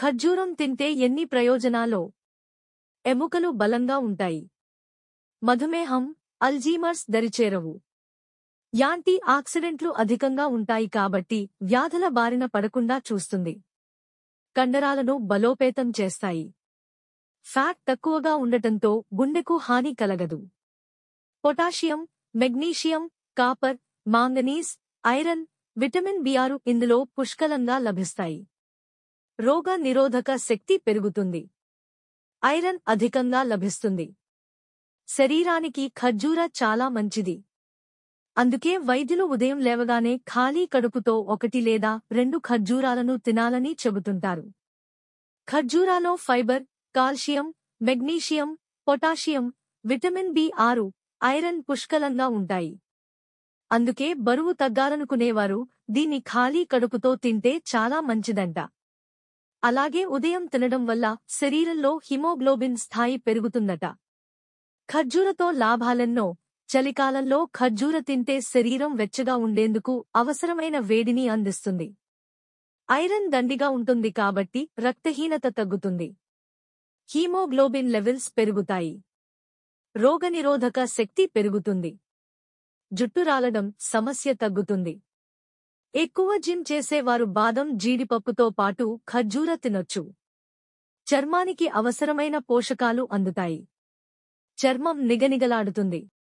ఖర్జూరం తింటే ఎన్ని ప్రయోజనాలో ఎముకలు బలంగా ఉంటాయి మధుమేహం అల్జీమర్స్ దరిచేరవు యాంటీ ఆక్సిడెంట్లు అధికంగా ఉంటాయి కాబట్టి వ్యాధుల బారిన పడకుండా చూస్తుంది కండరాలను బలోపేతం చేస్తాయి ఫ్యాట్ తక్కువగా ఉండటంతో గుండెకు హాని కలగదు potassium magnesium copper manganese iron vitamin బిఆరు ఇందులో పుష్కలంగా లభిస్తాయి రోగ నిరోధక శక్తి పెరుగుతుంది ఐరన్ అధికంగా లభిస్తుంది శరీరానికి ఖర్జూర చాలా మంచిది అందుకే వైద్యులు ఉదయం లేవగానే ఖాళీ కడుపుతో ఒకటి లేదా రెండు ఖర్జూరాలను తినాలని చెబుతుంటారు ఖర్జూరాలో fibre calcium magnesium potassium vitamin B ఆరు ఐరన్ పుష్కలంగా ఉంటాయి అందుకే బరువు తగ్గాలనుకునేవారు దీన్ని ఖాళీ కడుపుతో తింటే చాలా మంచిదంట అలాగే ఉదయం తినడం వల్ల శరీరంలో హిమోగ్లోబిన్ స్థాయి పెరుగుతుందట ఖర్జూరతో లాభాలెన్నో చలికాలంలో ఖర్జూర తింటే శరీరం వెచ్చగా ఉండేందుకు అవసరమైన వేడిని అందిస్తుంది ఐరన్ దండిగా ఉంటుంది కాబట్టి రక్తహీనత తగ్గుతుంది హీమోగ్లోబిన్ లెవెల్స్ పెరుగుతాయి రోగనిరోధక శక్తి పెరుగుతుంది జుట్టు రాలడం సమస్య తగ్గుతుంది ఎక్కువ జిమ్ చేసేవారు బాదం జీడిపప్పుతో పాటు ఖర్జూర తినొచ్చు చర్మానికి అవసరమైన పోషకాలు అందుతాయి చర్మం నిగనిగలాడుతుంది